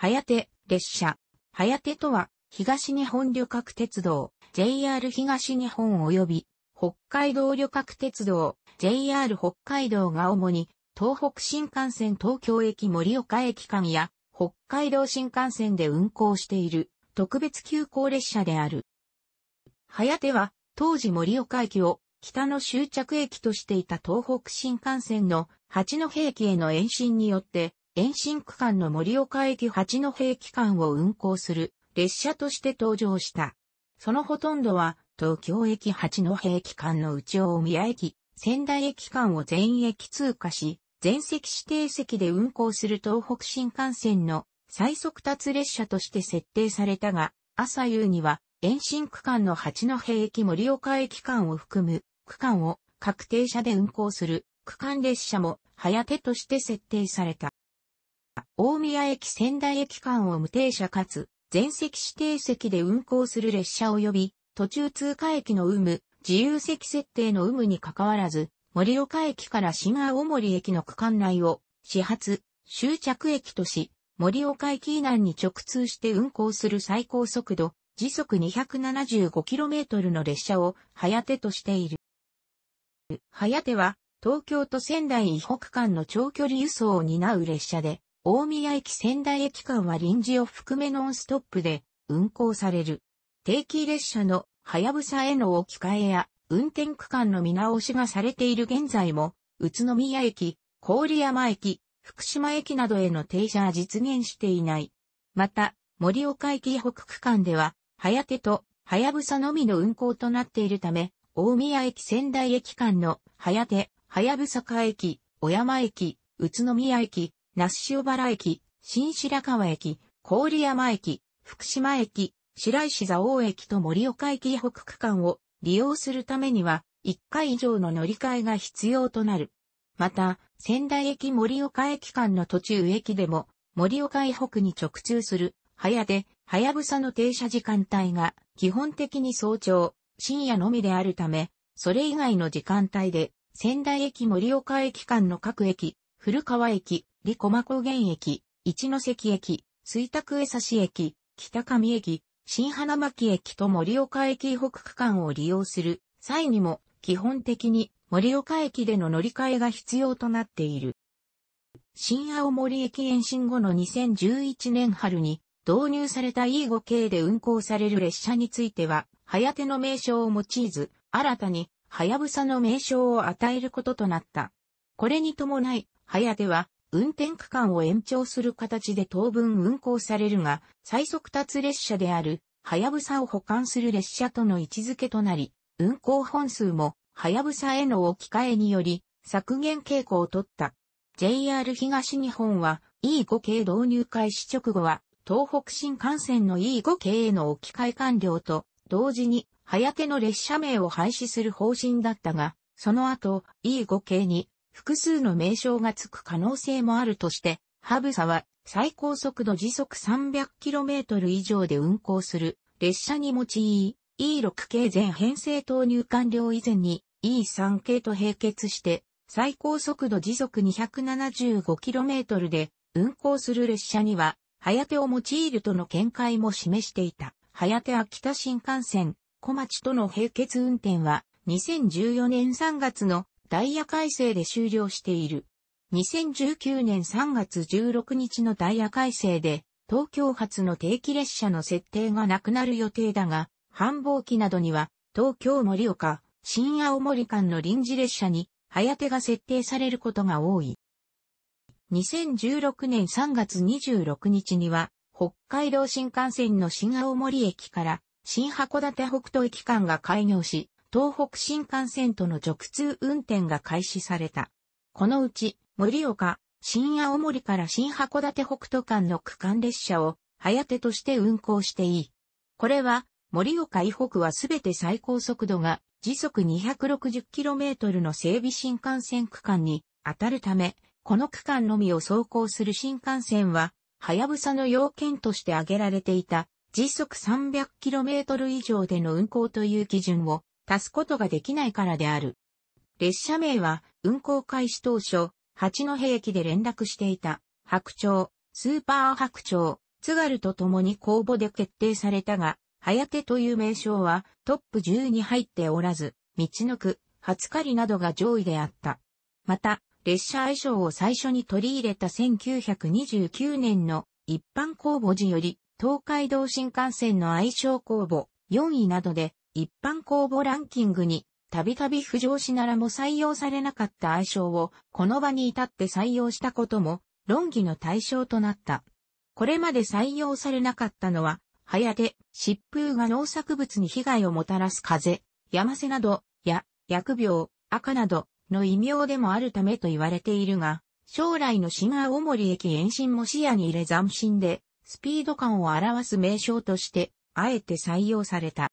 早手、列車。早手とは、東日本旅客鉄道、JR 東日本及び、北海道旅客鉄道、JR 北海道が主に、東北新幹線東京駅盛岡駅間や、北海道新幹線で運行している、特別急行列車である。早手は、当時盛岡駅を、北の終着駅としていた東北新幹線の八戸駅への延伸によって延伸区間の盛岡駅八戸駅間を運行する列車として登場した。そのほとんどは東京駅八戸駅間の内大宮駅、仙台駅間を全駅通過し、全席指定席で運行する東北新幹線の最速達列車として設定されたが、朝夕には延伸区間の八戸駅盛岡駅間を含む区間を確定車で運行する区間列車も早手として設定された。大宮駅仙台駅間を無停車かつ、全席指定席で運行する列車及び、途中通過駅の有無、自由席設定の有無に関わらず、盛岡駅から新青森駅の区間内を、始発、終着駅とし、盛岡駅以南に直通して運行する最高速度、時速 275km の列車を、早手としている。早手は、東京と仙台以北間の長距離輸送を担う列車で、大宮駅仙台駅間は臨時を含めノンストップで運行される。定期列車のはやぶさへの置き換えや運転区間の見直しがされている現在も、宇都宮駅、郡山駅、福島駅などへの停車は実現していない。また、盛岡駅北区間では、はやてとはやぶさのみの運行となっているため、大宮駅仙台駅間のはやて、はやぶさか駅、小山駅、宇都宮駅、那須塩原駅、新白河駅、郡山駅、福島駅、白石蔵王駅と盛岡駅北区間を利用するためには、1回以上の乗り換えが必要となる。また、仙台駅盛岡駅間の途中駅でも、盛岡駅北に直通する、早で、早草ぶさの停車時間帯が、基本的に早朝、深夜のみであるため、それ以外の時間帯で、仙台駅盛岡駅間の各駅、古川駅、利駒高原駅、一ノ関駅、水田区江差駅、北上駅、新花巻駅と森岡駅北区間を利用する際にも基本的に森岡駅での乗り換えが必要となっている。新青森駅延伸後の2011年春に導入された E5 系で運行される列車については、早手の名称を用いず、新たに、はやぶさの名称を与えることとなった。これに伴い、はやでは、運転区間を延長する形で当分運行されるが、最速達列車である、はやぶさを保管する列車との位置づけとなり、運行本数も、はやぶさへの置き換えにより、削減傾向を取った。JR 東日本は、E5 系導入開始直後は、東北新幹線の E5 系への置き換え完了と、同時に、はやての列車名を廃止する方針だったが、その後、E5 系に複数の名称がつく可能性もあるとして、ハブサは最高速度時速 300km 以上で運行する列車に用い、E6 系全編成投入完了以前に E3 系と並結して最高速度時速 275km で運行する列車には、早手を用いるとの見解も示していた。早手秋田新幹線、小町との並結運転は2014年3月のダイヤ改正で終了している。2019年3月16日のダイヤ改正で、東京発の定期列車の設定がなくなる予定だが、繁忙期などには、東京森岡、新青森間の臨時列車に、早手が設定されることが多い。2016年3月26日には、北海道新幹線の新青森駅から、新函館北斗駅間が開業し、東北新幹線との直通運転が開始された。このうち、森岡、新青森から新函館北斗間の区間列車を、早手として運行していい。これは、森岡以北はすべて最高速度が時速 260km の整備新幹線区間に当たるため、この区間のみを走行する新幹線は、はやぶさの要件として挙げられていた時速 300km 以上での運行という基準を足すことができないからである。列車名は運行開始当初、八戸駅で連絡していた白鳥、スーパー白鳥、津軽と共に公募で決定されたが、早手という名称はトップ10に入っておらず、道の区、初狩りなどが上位であった。また、列車愛称を最初に取り入れた1929年の一般公募時より、東海道新幹線の愛称公募4位などで一般公募ランキングに、たびたび浮上しならも採用されなかった愛称を、この場に至って採用したことも、論議の対象となった。これまで採用されなかったのは、早手、疾風が農作物に被害をもたらす風、山瀬など、や、薬病、赤などの異名でもあるためと言われているが、将来の新青森駅延伸も視野に入れ斬新で、スピード感を表す名称として、あえて採用された。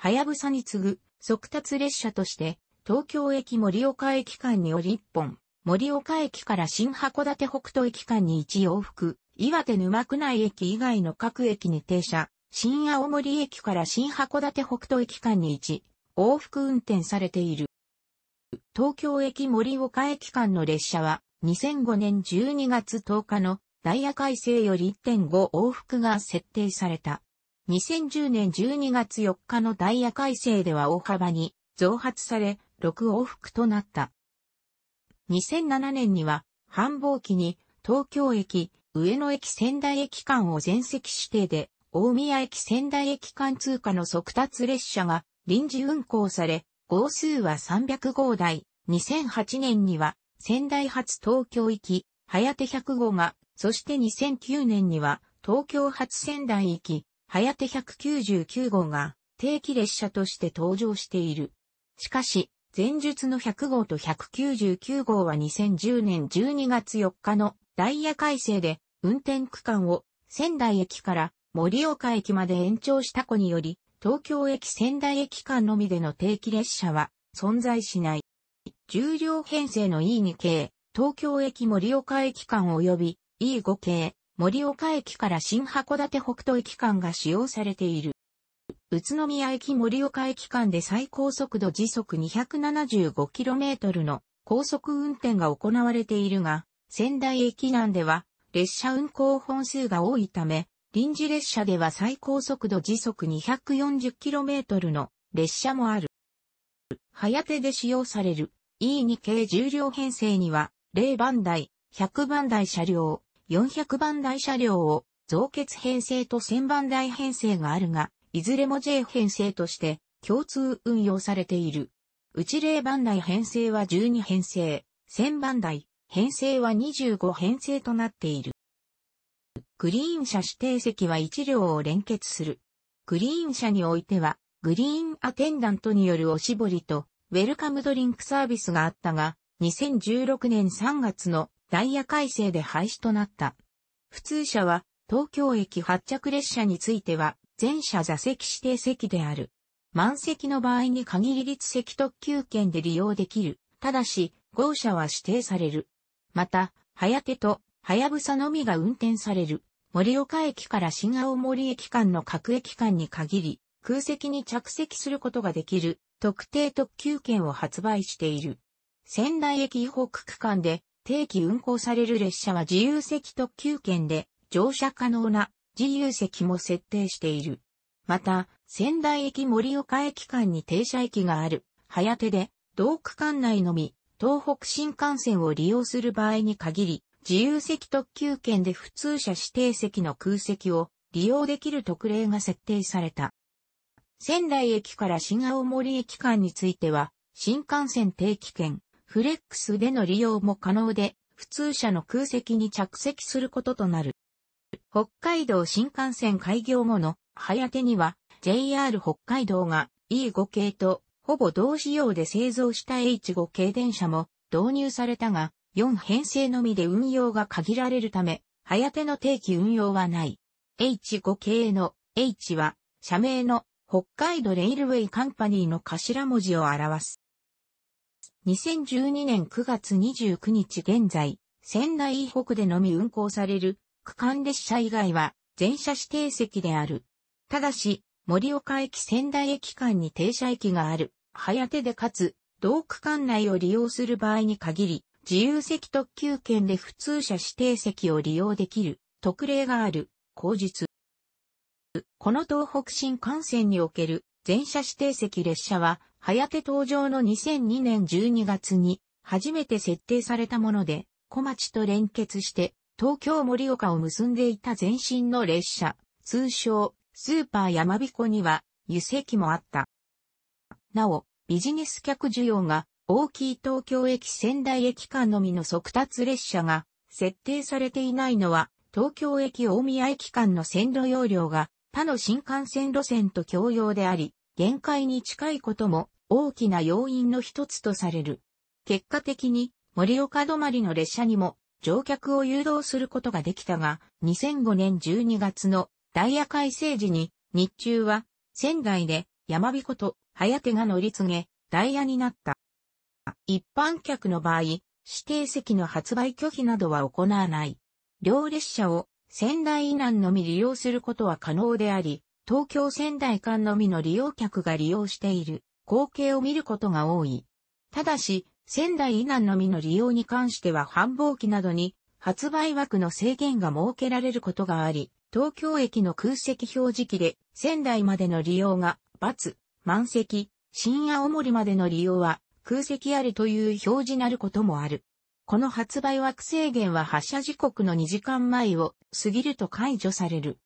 はやぶさに次ぐ速達列車として、東京駅盛岡駅間により1本、盛岡駅から新函館北斗駅間に1往復、岩手沼区内駅以外の各駅に停車、新青森駅から新函館北斗駅間に1往復運転されている。東京駅盛岡駅間の列車は2005年12月10日のダイヤ改正より1.5往復が設定された。2010年12月4日のダイヤ改正では大幅に増発され、6往復となった。2007年には、繁忙期に東京駅、上野駅仙台駅間を全席指定で、大宮駅仙台駅間通過の速達列車が臨時運行され、号数は300号台。2008年には仙台発東京行き、早手100号が、そして2009年には東京発仙台行き、はやて199号が定期列車として登場している。しかし、前述の100号と199号は2010年12月4日のダイヤ改正で運転区間を仙台駅から盛岡駅まで延長した子により、東京駅仙台駅間のみでの定期列車は存在しない。重量編成の E2 系、東京駅盛岡駅間及び E5 系、森岡駅から新函館北斗駅間が使用されている。宇都宮駅森岡駅間で最高速度時速 275km の高速運転が行われているが、仙台駅南では列車運行本数が多いため、臨時列車では最高速度時速 240km の列車もある。早手で使用される E2 系重量編成には0番台、100番台車両、400番台車両を増結編成と1000番台編成があるが、いずれも J 編成として共通運用されている。内例番台編成は12編成、1000番台編成は25編成となっている。グリーン車指定席は1両を連結する。グリーン車においては、グリーンアテンダントによるおしぼりと、ウェルカムドリンクサービスがあったが、2016年3月のダイヤ改正で廃止となった。普通車は東京駅発着列車については全車座席指定席である。満席の場合に限り立席特急券で利用できる。ただし、号車は指定される。また、はやてとはやぶさのみが運転される。森岡駅から新青森駅間の各駅間に限り、空席に着席することができる特定特急券を発売している。仙台駅北区間で定期運行される列車は自由席特急券で乗車可能な自由席も設定している。また、仙台駅盛岡駅間に停車駅がある、早手で、同区間内のみ、東北新幹線を利用する場合に限り、自由席特急券で普通車指定席の空席を利用できる特例が設定された。仙台駅から新青森駅間については、新幹線定期券、フレックスでの利用も可能で、普通車の空席に着席することとなる。北海道新幹線開業後の早手には JR 北海道が E5 系とほぼ同仕様で製造した H5 系電車も導入されたが4編成のみで運用が限られるため早手の定期運用はない。H5 系の H は社名の北海道レイルウェイカンパニーの頭文字を表す。2012年9月29日現在、仙台北でのみ運行される区間列車以外は全車指定席である。ただし、森岡駅仙台駅間に停車駅がある、早手でかつ、同区間内を利用する場合に限り、自由席特急券で普通車指定席を利用できる特例がある、口述。この東北新幹線における全車指定席列車は、早手登場の2002年12月に、初めて設定されたもので、小町と連結して、東京盛岡を結んでいた前身の列車、通称、スーパー山彦には、油席もあった。なお、ビジネス客需要が大きい東京駅仙台駅間のみの速達列車が設定されていないのは、東京駅大宮駅間の線路容量が他の新幹線路線と共用であり、限界に近いことも大きな要因の一つとされる。結果的に盛岡止まりの列車にも乗客を誘導することができたが、2005年12月のダイヤ改正時に日中は仙台で山彦と早手が乗り継げ、ダイヤになった。一般客の場合、指定席の発売拒否などは行わない。両列車を仙台以南のみ利用することは可能であり、東京仙台間のみの利用客が利用している光景を見ることが多い。ただし、仙台以南のみの利用に関しては繁忙期などに発売枠の制限が設けられることがあり、東京駅の空席表示器で仙台までの利用が×、満席、深夜青森までの利用は空席ありという表示なることもある。この発売枠制限は発車時刻の2時間前を過ぎると解除される。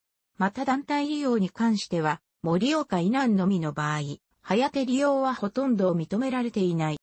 また団体利用に関しては、盛岡以南のみの場合、早手利用はほとんど認められていない。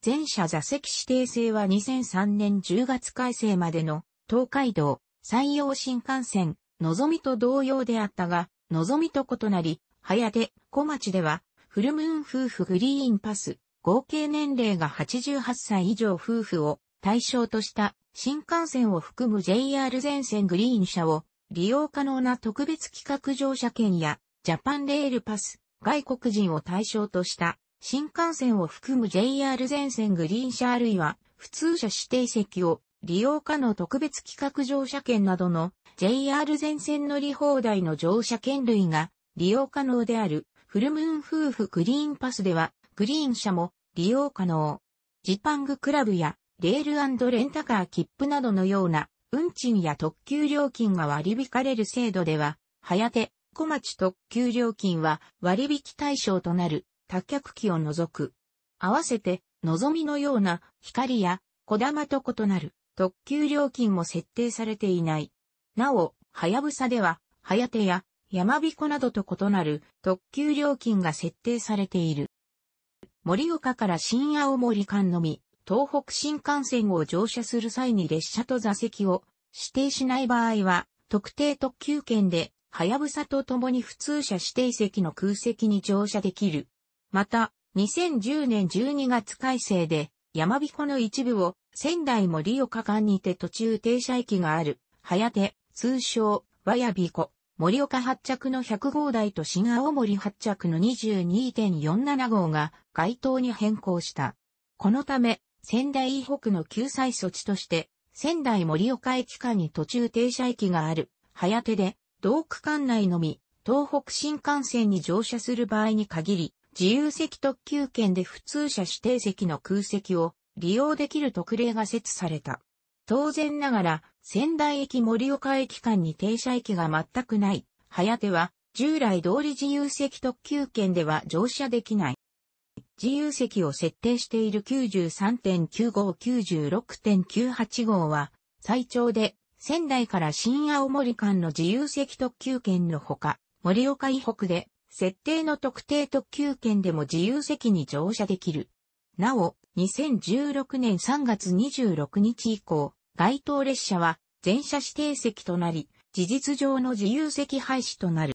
全社座席指定制は2003年10月改正までの東海道、山陽新幹線、のぞみと同様であったが、のぞみと異なり、早手、小町では、フルムーン夫婦グリーンパス、合計年齢が88歳以上夫婦を対象とした新幹線を含む JR 全線グリーン車を利用可能な特別企画乗車券やジャパンレールパス、外国人を対象とした新幹線を含む JR 全線グリーン車あるいは普通車指定席を利用可能特別企画乗車券などの JR 全線乗り放題の乗車券類が利用可能であるフルムーン夫婦グリーンパスではグリーン車も利用可能。ジパングクラブやレールレンタカー切符などのような運賃や特急料金が割り引かれる制度では、早手、小町特急料金は割引対象となる多客機を除く。合わせて、望みのような光や小玉と異なる特急料金も設定されていない。なお、はやぶさでは、はやてや、やまびこなどと異なる特急料金が設定されている。盛岡から新青森間のみ、東北新幹線を乗車する際に列車と座席を指定しない場合は、特定特急券で、はやぶさと共に普通車指定席の空席に乗車できる。また、2010年12月改正で、山彦の一部を仙台森岡間にて途中停車駅がある、早手、通称、わやびこ、森岡発着の100号台と新青森発着の22.47号が該当に変更した。このため、仙台以北の救済措置として、仙台盛岡駅間に途中停車駅がある、早手で、同区間内のみ、東北新幹線に乗車する場合に限り、自由席特急券で普通車指定席の空席を利用できる特例が設置された。当然ながら、仙台駅盛岡駅間に停車駅が全くない、早手は、従来通り自由席特急券では乗車できない。自由席を設定している93.95、96.98号は、最長で仙台から新青森間の自由席特急券のほか、盛岡以北で設定の特定特急券でも自由席に乗車できる。なお、2016年3月26日以降、該当列車は全車指定席となり、事実上の自由席廃止となる。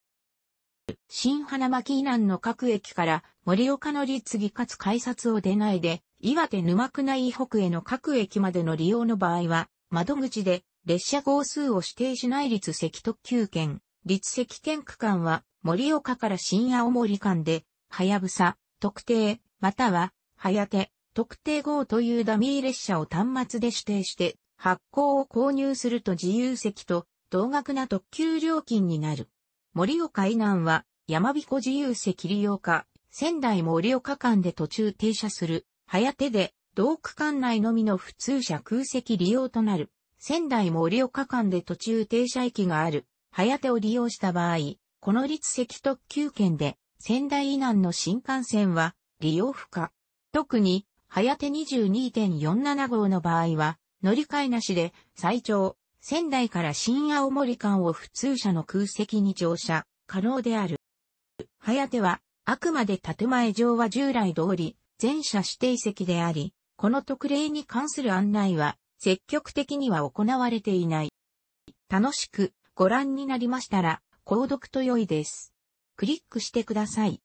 新花巻以南の各駅から森岡の立次かつ改札を出ないで、岩手沼区内北への各駅までの利用の場合は、窓口で列車号数を指定しない立石特急券、立石券区間は森岡から新青森間で、早草、特定、または、早手、特定号というダミー列車を端末で指定して、発行を購入すると自由席と同額な特急料金になる。森岡以南は山彦自由席利用か、仙台盛岡間で途中停車する、早手で、同区間内のみの普通車空席利用となる。仙台盛岡間で途中停車駅がある、早手を利用した場合、この立席特急券で、仙台以南の新幹線は、利用不可。特に、早手22.47号の場合は、乗り換えなしで、最長、仙台から新青森間を普通車の空席に乗車、可能である。やては、あくまで建前上は従来通り、全社指定席であり、この特例に関する案内は、積極的には行われていない。楽しくご覧になりましたら、購読と良いです。クリックしてください。